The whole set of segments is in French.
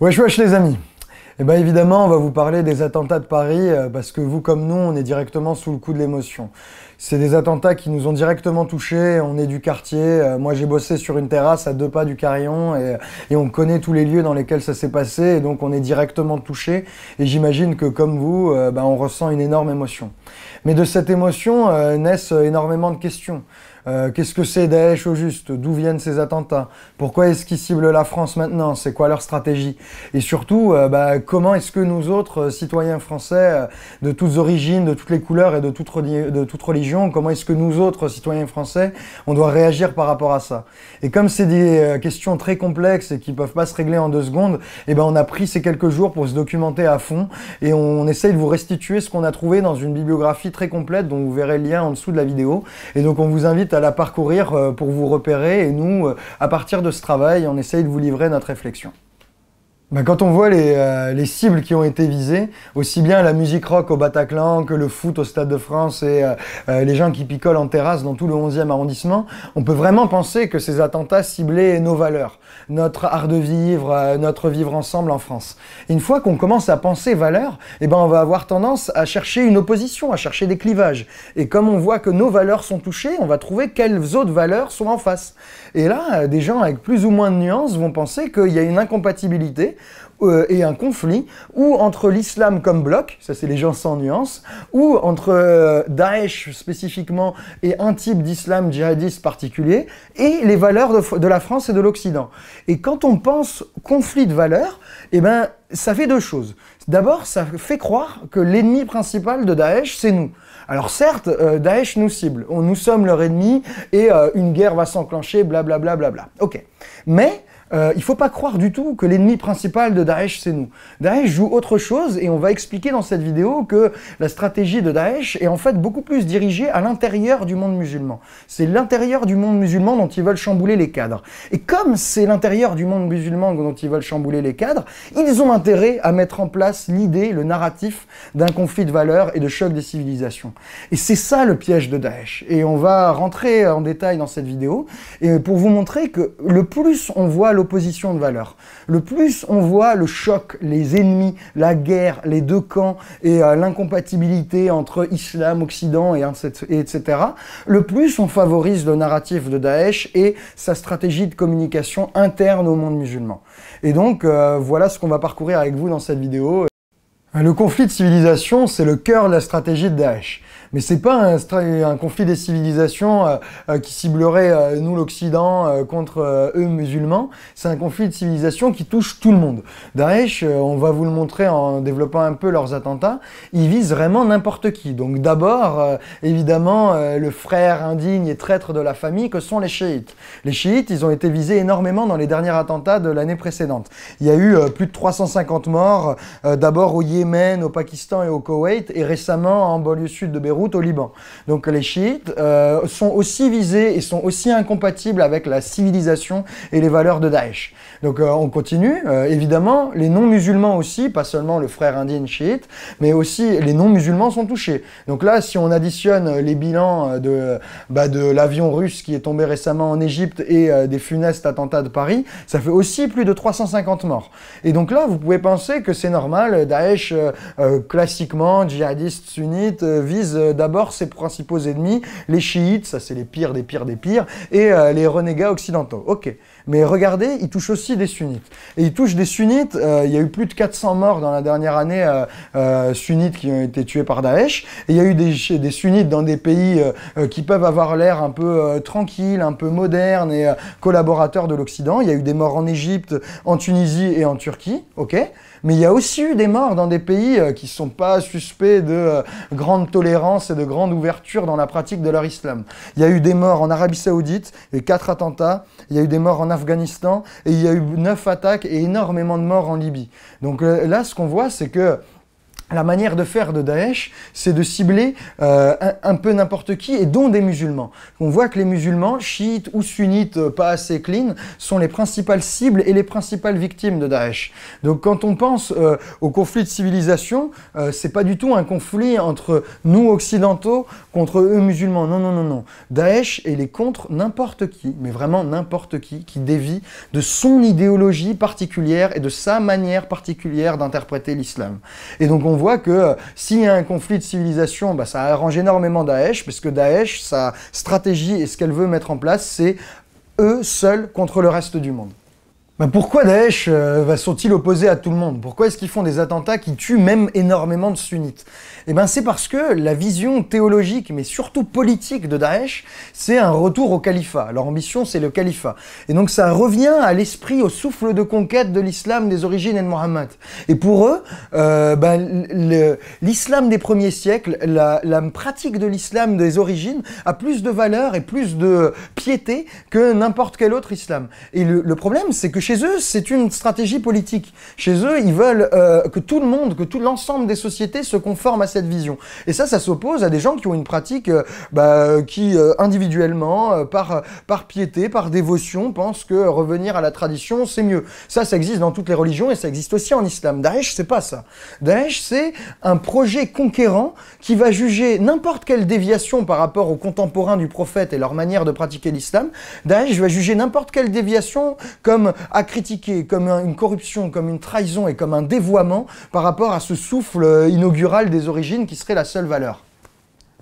Wesh wesh les amis Eh bien évidemment, on va vous parler des attentats de Paris, euh, parce que vous comme nous, on est directement sous le coup de l'émotion. C'est des attentats qui nous ont directement touchés, on est du quartier, euh, moi j'ai bossé sur une terrasse à deux pas du carillon, et, on connaît tous les lieux dans lesquels ça s'est passé, et donc on est directement touché, et j'imagine que comme vous, euh, ben, on ressent une énorme émotion. Mais de cette émotion naissent énormément de questions. Euh, qu'est-ce que c'est Daesh au juste D'où viennent ces attentats Pourquoi est-ce qu'ils ciblent la France maintenant C'est quoi leur stratégie Et surtout, euh, bah, comment est-ce que nous autres, euh, citoyens français, de toutes origines, de toutes les couleurs et de toute, de religion, comment est-ce que nous autres, citoyens français, on doit réagir par rapport à ça Et comme c'est des questions très complexes et qui peuvent pas se régler en deux secondes, eh ben, on a pris ces quelques jours pour se documenter à fond et on essaye de vous restituer ce qu'on a trouvé dans une bibliographie très complète dont vous verrez le lien en dessous de la vidéo. Et donc on vous invite à à la parcourir euh, pour vous repérer et nous, euh, à partir de ce travail, on essaye de vous livrer notre réflexion. Ben, quand on voit les, euh, les, cibles qui ont été visées, aussi bien la musique rock au Bataclan que le foot au Stade de France et euh, euh, les gens qui picolent en terrasse dans tout le 11e arrondissement, on peut vraiment penser que ces attentats ciblaient nos valeurs, notre art de vivre, notre vivre ensemble en France. une fois qu'on commence à penser valeurs, eh ben on va avoir tendance à chercher une opposition, à chercher des clivages. Et comme on voit que nos valeurs sont touchées, on va trouver quelles autres valeurs sont en face. Et là, des gens avec plus ou moins de nuances vont penser qu'il y a une incompatibilité euh, et un conflit, ou entre l'islam comme bloc, ça c'est les gens sans nuance, ou entre euh, Daesh spécifiquement et un type d'islam djihadiste particulier, et les valeurs de, la France et de l'Occident. Et quand on pense conflit de valeurs, eh ben, ça fait deux choses. D'abord, ça fait croire que l'ennemi principal de Daesh, c'est nous. Alors certes, euh, Daesh nous cible, nous sommes leur ennemi et une guerre va s'enclencher, blablabla. Bla, Ok. Mais euh, il ne faut pas croire du tout que l'ennemi principal de Daesh, c'est nous. Daesh joue autre chose et on va expliquer dans cette vidéo que la stratégie de Daesh est en fait beaucoup plus dirigée à l'intérieur du monde musulman. C'est l'intérieur du monde musulman dont ils veulent chambouler les cadres. Et comme c'est l'intérieur du monde musulman dont ils veulent chambouler les cadres, ils ont intérêt à mettre en place l'idée, le narratif d'un conflit de valeurs et de choc des civilisations. Et c'est ça le piège de Daesh. Et on va rentrer en détail dans cette vidéo pour vous montrer que le plus on voit l'opposition de valeurs. Le plus on voit le choc, les ennemis, la guerre, les deux camps et euh, l'incompatibilité entre islam, occident et, etc., le plus on favorise le narratif de Daesh et sa stratégie de communication interne au monde musulman. Et donc euh, voilà ce qu'on va parcourir avec vous dans cette vidéo. Euh, le conflit de civilisation, c'est le cœur de la stratégie de Daesh. Mais c'est pas un, un, conflit des civilisations euh, euh, qui ciblerait euh, nous l'Occident contre eux musulmans. C'est un conflit de civilisation qui touche tout le monde. Daesh, on va vous le montrer en développant un peu leurs attentats, ils visent vraiment n'importe qui. Donc d'abord, évidemment, le frère indigne et traître de la famille que sont les chiites. Les chiites, ils ont été visés énormément dans les derniers attentats de l'année précédente. Il y a eu plus de 350 morts, d'abord au Yémen, au Pakistan et au Koweït, et récemment en banlieue sud de Beyrouth au Liban. Donc les chiites euh, sont aussi visés et sont aussi incompatibles avec la civilisation et les valeurs de Daesh. Donc euh, on continue. Euh, évidemment, les non-musulmans aussi, pas seulement le frère indien chiite, mais aussi les non-musulmans sont touchés. Donc là, si on additionne les bilans de, bah, de l'avion russe qui est tombé récemment en Égypte et des funestes attentats de Paris, ça fait aussi plus de 350 morts. Et donc là, vous pouvez penser que c'est normal, Daesh, classiquement, djihadiste sunnite, vise euh, d'abord ses principaux ennemis, les chiites, ça c'est les pires des pires des pires, et euh, les renégats occidentaux. Ok. Mais regardez, il touche aussi des sunnites. Et il touchent des sunnites, euh, il y a eu plus de 400 morts dans la dernière année sunnites qui ont été tués par Daesh. Et il y a eu des, sunnites dans des pays qui peuvent avoir l'air un peu tranquille, un peu moderne et collaborateurs de l'Occident. Il y a eu des morts en Égypte, en Tunisie et en Turquie. ok mais il y a aussi eu des morts dans des pays euh, qui ne sont pas suspects de euh, grande tolérance et de grande ouverture dans la pratique de leur islam. Il y a eu des morts en Arabie Saoudite, et quatre attentats. Il y a eu des morts en Afghanistan, et il y a eu neuf attaques et énormément de morts en Libye. Donc euh, là, ce qu'on voit, c'est que la manière de faire de Daesh, c'est de cibler euh, un, peu n'importe qui, et dont des musulmans. On voit que les musulmans, chiites ou sunnites euh, pas assez clean, sont les principales cibles et les principales victimes de Daesh. Donc quand on pense euh, au conflit de civilisation, c'est pas du tout un conflit entre nous occidentaux contre eux musulmans. Non, non, non, non. Daesh, il est contre n'importe qui, mais vraiment n'importe qui, qui dévie de son idéologie particulière et de sa manière particulière d'interpréter l'islam. Et donc voit que euh, s'il y a un conflit de civilisation, bah, ça arrange énormément Daesh, parce que Daesh, sa stratégie et ce qu'elle veut mettre en place, c'est eux seuls contre le reste du monde. Bah, pourquoi Daesh euh, va sont-ils opposés à tout le monde Pourquoi est-ce qu'ils font des attentats qui tuent même énormément de sunnites Eh ben c'est parce que la vision théologique, mais surtout politique de Daesh, c'est un retour au califat. Leur ambition, c'est le califat. Et donc ça revient à l'esprit, au souffle de conquête de l'islam des origines et de Mohammed. Et pour eux, euh, ben, l'islam des premiers siècles, la, pratique de l'islam des origines, a plus de valeur et plus de piété que n'importe quel autre islam. Et le, le problème, c'est que chez eux, c'est une stratégie politique. Chez eux, ils veulent euh, que tout le monde, que tout l'ensemble des sociétés se conforme à cette vision. Et ça, ça s'oppose à des gens qui ont une pratique euh, bah, euh, qui, individuellement, par, par piété, par dévotion, pensent que revenir à la tradition, c'est mieux. Ça, ça existe dans toutes les religions et ça existe aussi en islam. Daesh, c'est pas ça. Daesh, c'est un projet conquérant qui va juger n'importe quelle déviation par rapport aux contemporains du prophète et leur manière de pratiquer l'islam. Daesh va juger n'importe quelle déviation comme à critiquer comme une corruption, comme une trahison et comme un dévoiement par rapport à ce souffle euh, inaugural des origines qui serait la seule valeur.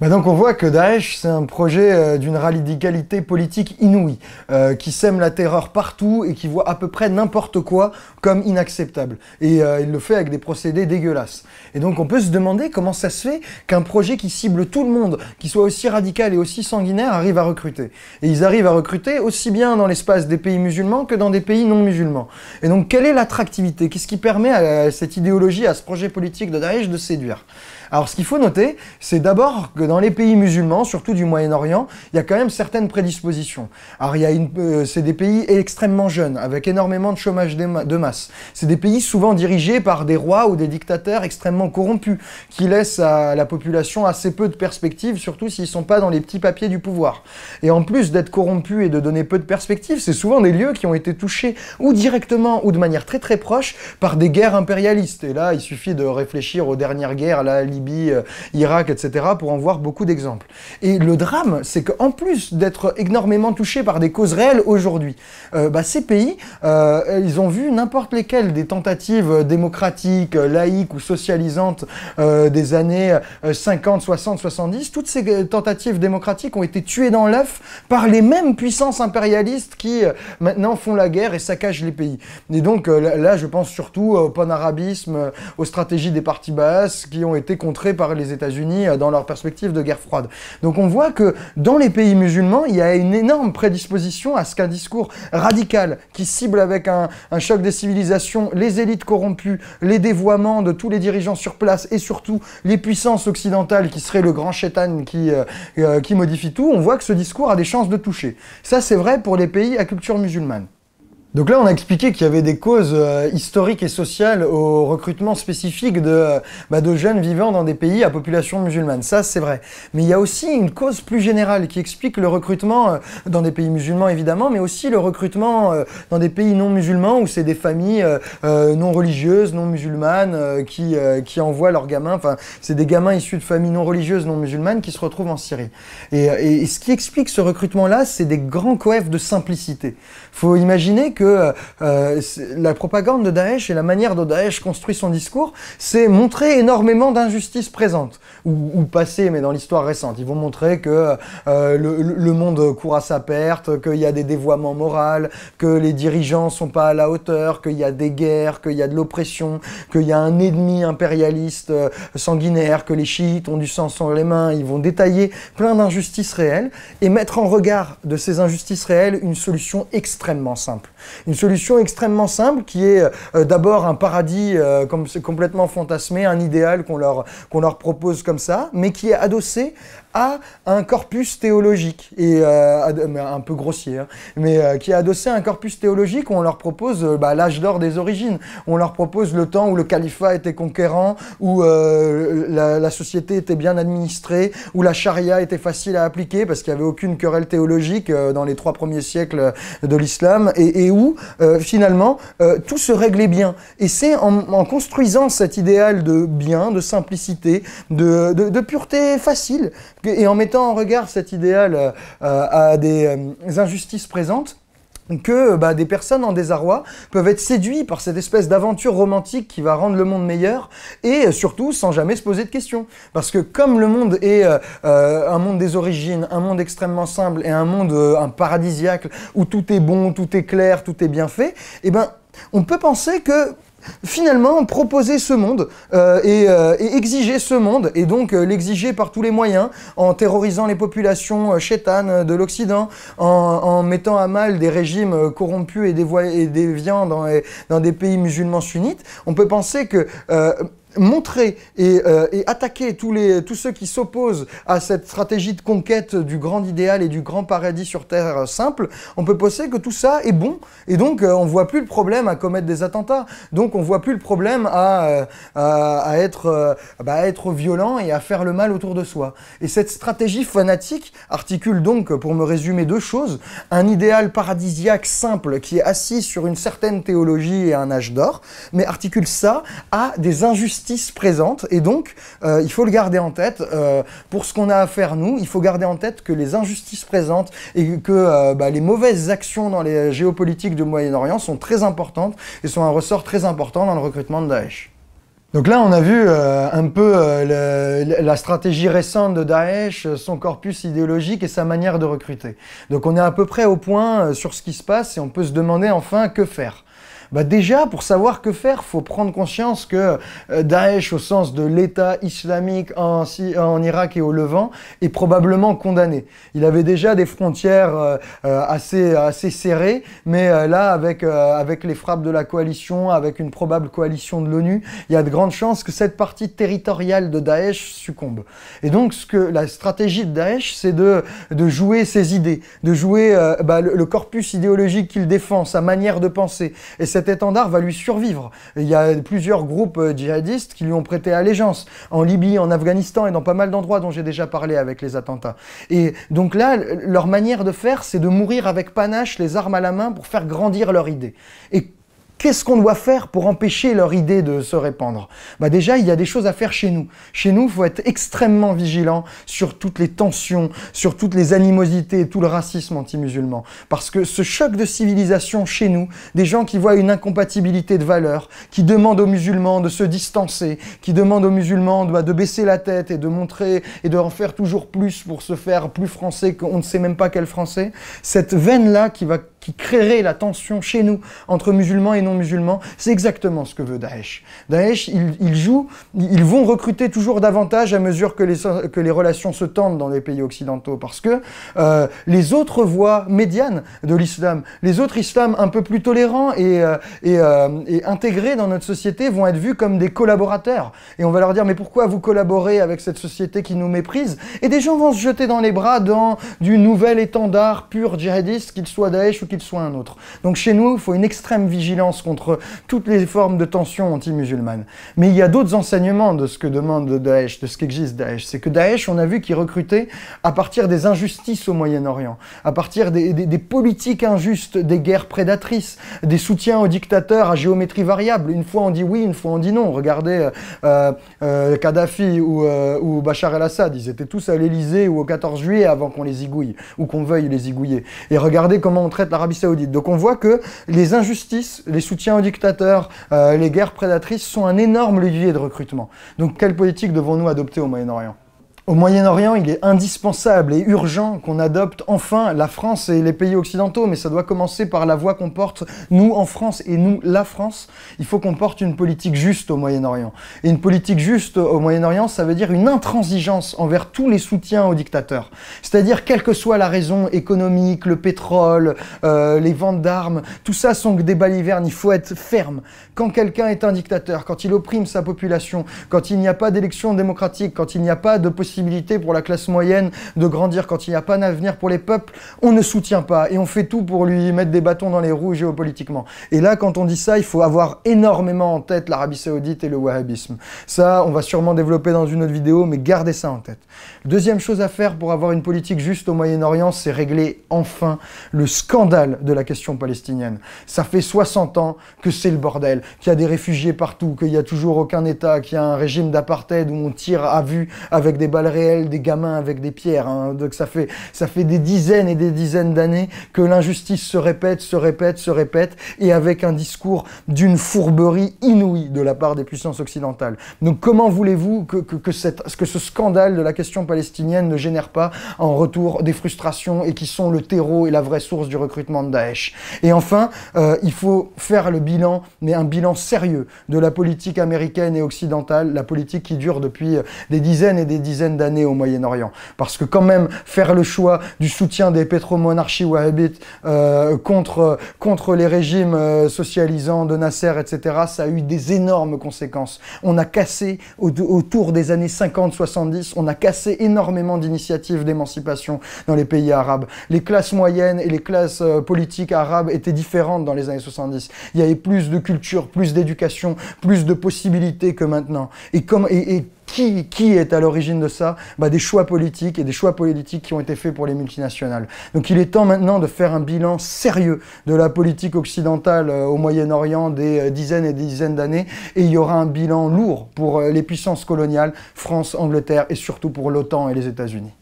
Bah donc on voit que Daesh, c'est un projet euh, d'une radicalité politique inouïe, euh, qui sème la terreur partout et qui voit à peu près n'importe quoi comme inacceptable. Et euh, il le fait avec des procédés dégueulasses. Et donc on peut se demander comment ça se fait qu'un projet qui cible tout le monde, qui soit aussi radical et aussi sanguinaire, arrive à recruter. Et ils arrivent à recruter aussi bien dans l'espace des pays musulmans que dans des pays non musulmans. Et donc quelle est l'attractivité Qu'est-ce qui permet à cette idéologie, à ce projet politique de Daesh de séduire alors ce qu'il faut noter, c'est d'abord que dans les pays musulmans, surtout du Moyen-Orient, il y a quand même certaines prédispositions. Alors euh, c'est des pays extrêmement jeunes, avec énormément de chômage de masse. C'est des pays souvent dirigés par des rois ou des dictateurs extrêmement corrompus, qui laissent à la population assez peu de perspectives, surtout s'ils ne sont pas dans les petits papiers du pouvoir. Et en plus d'être corrompus et de donner peu de perspectives, c'est souvent des lieux qui ont été touchés ou directement ou de manière très très proche par des guerres impérialistes. Et là, il suffit de réfléchir aux dernières guerres, la Libye, euh, Irak, etc., pour en voir beaucoup d'exemples. Et le drame, c'est qu'en plus d'être énormément touchés par des causes réelles aujourd'hui, euh, bah, ces pays, euh, ils ont vu n'importe lesquelles des tentatives démocratiques, laïques ou socialisantes des années 50, 60, 70, toutes ces tentatives démocratiques ont été tuées dans l'œuf par les mêmes puissances impérialistes qui maintenant font la guerre et saccagent les pays. Et donc là, je pense surtout au panarabisme, aux stratégies des partis basses qui ont été par les États-Unis euh, dans leur perspective de guerre froide. Donc on voit que dans les pays musulmans, il y a une énorme prédisposition à ce qu'un discours radical qui cible avec un, choc des civilisations les élites corrompues, les dévoiements de tous les dirigeants sur place et surtout les puissances occidentales qui seraient le grand chétan qui, euh, euh, qui modifie tout, on voit que ce discours a des chances de toucher. Ça c'est vrai pour les pays à culture musulmane. Donc là, on a expliqué qu'il y avait des causes euh, historiques et sociales au recrutement spécifique de, euh, bah, de jeunes vivant dans des pays à population musulmane. Ça, c'est vrai. Mais il y a aussi une cause plus générale qui explique le recrutement euh, dans des pays musulmans, évidemment, mais aussi le recrutement dans des pays non musulmans où c'est des familles non religieuses, non musulmanes qui, qui envoient leurs gamins. Enfin, c'est des gamins issus de familles non religieuses, non musulmanes qui se retrouvent en Syrie. Et, ce qui explique ce recrutement-là, c'est des grands coefs de simplicité. Faut imaginer que euh, la propagande de Daesh et la manière dont Daesh construit son discours, c'est montrer énormément d'injustices présentes ou, passées, mais dans l'histoire récente. Ils vont montrer que euh, le, monde court à sa perte, qu'il y a des dévoiements moraux, que les dirigeants sont pas à la hauteur, qu'il y a des guerres, qu'il y a de l'oppression, qu'il y a un ennemi impérialiste euh, sanguinaire, que les chiites ont du sang sur les mains. Ils vont détailler plein d'injustices réelles et mettre en regard de ces injustices réelles une solution extrêmement simple. Une solution extrêmement simple qui est euh, d'abord un paradis euh, complètement fantasmé, un idéal qu'on leur, qu'on leur propose comme ça, mais qui est adossé à un corpus théologique, et euh, un peu grossier, hein. mais euh, qui a adossé un corpus théologique où on leur propose euh, bah, l'âge d'or des origines, où on leur propose le temps où le califat était conquérant, où la, société était bien administrée, où la charia était facile à appliquer parce qu'il n'y avait aucune querelle théologique dans les trois premiers siècles de l'islam, et, et, où finalement tout se réglait bien. Et c'est en, en, construisant cet idéal de bien, de simplicité, de, de, de pureté facile et en mettant en regard cet idéal euh, euh, à des euh, injustices présentes, que bah, des personnes en désarroi peuvent être séduites par cette espèce d'aventure romantique qui va rendre le monde meilleur et surtout sans jamais se poser de questions. Parce que comme le monde est un monde des origines, un monde extrêmement simple et un monde un paradisiaque où tout est bon, tout est clair, tout est bien fait, eh ben on peut penser que finalement proposer ce monde euh, euh, et, exiger ce monde, et donc euh, l'exiger par tous les moyens, en terrorisant les populations chétanes de l'Occident, en, mettant à mal des régimes corrompus et, déviants dans, dans, des pays musulmans sunnites, on peut penser que montrer euh, et, attaquer tous, les, tous ceux qui s'opposent à cette stratégie de conquête du grand idéal et du grand paradis sur Terre simple, on peut penser que tout ça est bon. Et donc, on euh, on voit plus le problème à commettre des attentats. Donc, on ne voit plus le problème à, euh, à, être, bah, à être violent et à faire le mal autour de soi. Et cette stratégie fanatique articule donc, pour me résumer, deux choses. Un idéal paradisiaque simple qui est assis sur une certaine théologie et un âge d'or, mais articule ça à des injustices présente, et donc euh, il faut le garder en tête. Euh, pour ce qu'on a à faire, nous, il faut garder en tête que les injustices présentes et que euh, bah, les mauvaises actions dans les géopolitiques du Moyen-Orient sont très importantes et sont un ressort très important dans le recrutement de Daesh. Donc là, on a vu un peu la stratégie récente de Daesh, son corpus idéologique et sa manière de recruter. Donc on est à peu près au point sur ce qui se passe et on peut se demander enfin que faire bah Déjà, pour savoir que faire, faut prendre conscience que euh, Daesh, au sens de l'État islamique en, en, Irak et au Levant, est probablement condamné. Il avait déjà des frontières euh, euh, assez, assez serrées, mais là, avec, avec les frappes de la coalition, avec une probable coalition de l'ONU, il y a de grandes chances que cette partie territoriale de Daesh succombe. Et donc, ce que la stratégie de Daesh, c'est de, jouer ses idées, de jouer bah, le, corpus idéologique qu'il défend, sa manière de penser. Et cet étendard va lui survivre. Il y a plusieurs groupes euh, djihadistes qui lui ont prêté allégeance en Libye, en Afghanistan et dans pas mal d'endroits dont j'ai déjà parlé avec les attentats. Et donc là, leur manière de faire, c'est de mourir avec panache, les armes à la main, pour faire grandir leur idée. Et Qu'est-ce qu'on doit faire pour empêcher leur idée de se répandre bah Déjà, il y a des choses à faire chez nous. Chez nous, il faut être extrêmement vigilant sur toutes les tensions, sur toutes les animosités, tout le racisme anti-musulman. Parce que ce choc de civilisation chez nous, des gens qui voient une incompatibilité de valeurs, qui demandent aux musulmans de se distancer, qui demandent aux musulmans de, bah, de baisser la tête et de montrer et de en faire toujours plus pour se faire plus français qu'on ne sait même pas quel français, cette veine-là qui va qui créerait la tension chez nous entre musulmans et non-musulmans, c'est exactement ce que veut Daesh. Daesh, ils, jouent, ils vont recruter toujours davantage à mesure que les, que les relations se tendent dans les pays occidentaux, parce que euh, les autres voies médianes de l'islam, les autres islams un peu plus tolérants et, euh, et, euh, et intégrés dans notre société vont être vus comme des collaborateurs. Et on va leur dire, mais pourquoi vous collaborez avec cette société qui nous méprise Et des gens vont se jeter dans les bras dans du nouvel étendard pur djihadiste, qu'il soit Daesh ou qu'il soit un autre. Donc chez nous, il faut une extrême vigilance contre toutes les formes de tensions anti-musulmanes. Mais il y a d'autres enseignements de ce que demande Daesh, de ce qu'existe Daesh. C'est que Daesh, on a vu qu'il recrutait à partir des injustices au Moyen-Orient, à partir des, politiques injustes, des guerres prédatrices, des soutiens aux dictateurs à géométrie variable. Une fois on dit oui, une fois on dit non. Regardez euh, euh, euh, Kadhafi ou, ou Bachar el-Assad, ils étaient tous à l'Elysée ou au 14 juillet avant qu'on les igouille ou qu'on veuille les igouiller. Et regardez comment on traite la Saoudite. Donc on voit que les injustices, les soutiens aux dictateurs, euh, les guerres prédatrices sont un énorme levier de recrutement. Donc quelle politique devons-nous adopter au Moyen-Orient au Moyen-Orient, il est indispensable et urgent qu'on adopte enfin la France et les pays occidentaux, mais ça doit commencer par la voie qu'on porte, nous en France et nous la France. Il faut qu'on porte une politique juste au Moyen-Orient. Et une politique juste au Moyen-Orient, ça veut dire une intransigeance envers tous les soutiens aux dictateurs. C'est-à-dire, quelle que soit la raison économique, le pétrole, euh, les ventes d'armes, tout ça sont que des balivernes, il faut être ferme. Quand quelqu'un est un dictateur, quand il opprime sa population, quand il n'y a pas d'élection démocratique, quand il n'y a pas de possibilité pour la classe moyenne de grandir quand il n'y a pas d'avenir pour les peuples, on ne soutient pas et on fait tout pour lui mettre des bâtons dans les roues géopolitiquement. Et là, quand on dit ça, il faut avoir énormément en tête l'Arabie Saoudite et le wahhabisme. Ça, on va sûrement développer dans une autre vidéo, mais gardez ça en tête. Deuxième chose à faire pour avoir une politique juste au Moyen-Orient, c'est régler enfin le scandale de la question palestinienne. Ça fait 60 ans que c'est le bordel, qu'il y a des réfugiés partout, qu'il n'y a toujours aucun État, qu'il y a un régime d'apartheid où on tire à vue avec des balles réel des gamins avec des pierres. Hein. Donc ça fait, ça fait des dizaines et des dizaines d'années que l'injustice se répète, se répète, se répète, et avec un discours d'une fourberie inouïe de la part des puissances occidentales. Donc comment voulez-vous que, que, que, ce scandale de la question palestinienne ne génère pas en retour des frustrations et qui sont le terreau et la vraie source du recrutement de Daesh Et enfin, euh, il faut faire le bilan, mais un bilan sérieux de la politique américaine et occidentale, la politique qui dure depuis euh, des dizaines et des dizaines d'années au Moyen-Orient. Parce que quand même, faire le choix du soutien des pétromonarchies wahhabites euh, contre, contre les régimes euh, socialisants de Nasser, etc., ça a eu des énormes conséquences. On a cassé, autour des années 50-70, on a cassé énormément d'initiatives d'émancipation dans les pays arabes. Les classes moyennes et les classes euh, politiques arabes étaient différentes dans les années 70. Il y avait plus de culture, plus d'éducation, plus de possibilités que maintenant. Et, comme, et qui, est à l'origine de ça bah, Des choix politiques et des choix politiques qui ont été faits pour les multinationales. Donc il est temps maintenant de faire un bilan sérieux de la politique occidentale euh, au Moyen-Orient des euh, dizaines et des dizaines d'années. Et il y aura un bilan lourd pour euh, les puissances coloniales, France, Angleterre et surtout pour l'OTAN et les États-Unis.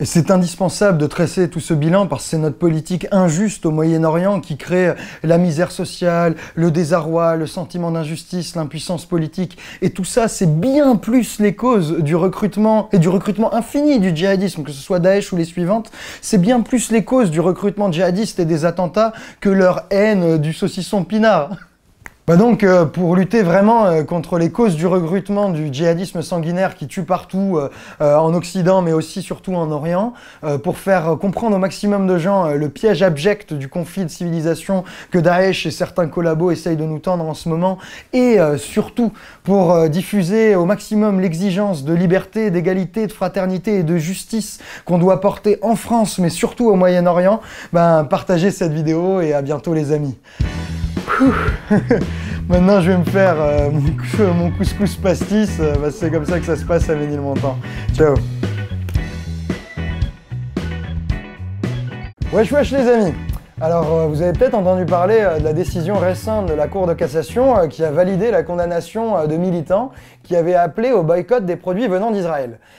Et c'est indispensable de tresser tout ce bilan parce que c'est notre politique injuste au Moyen-Orient qui crée la misère sociale, le désarroi, le sentiment d'injustice, l'impuissance politique. Et tout ça, c'est bien plus les causes du recrutement et du recrutement infini du djihadisme, que ce soit Daesh ou les suivantes. C'est bien plus les causes du recrutement djihadiste et des attentats que leur haine du saucisson pinard. Bah donc, euh, pour lutter vraiment euh, contre les causes du recrutement du djihadisme sanguinaire qui tue partout euh, en Occident, mais aussi surtout en Orient, pour faire comprendre au maximum de gens le piège abject du conflit de civilisation que Daesh et certains collabos essayent de nous tendre en ce moment, et surtout pour diffuser au maximum l'exigence de liberté, d'égalité, de fraternité et de justice qu'on doit porter en France, mais surtout au Moyen-Orient, ben, partagez cette vidéo et à bientôt les amis. Maintenant, je vais me faire euh, mon, couscous pastis. Euh, bah, c'est comme ça que ça se passe à Vénile-Montant. Ciao. Wesh wesh les amis alors, euh, vous avez peut-être entendu parler de la décision récente de la Cour de cassation qui a validé la condamnation de militants qui avaient appelé au boycott des produits venant d'Israël.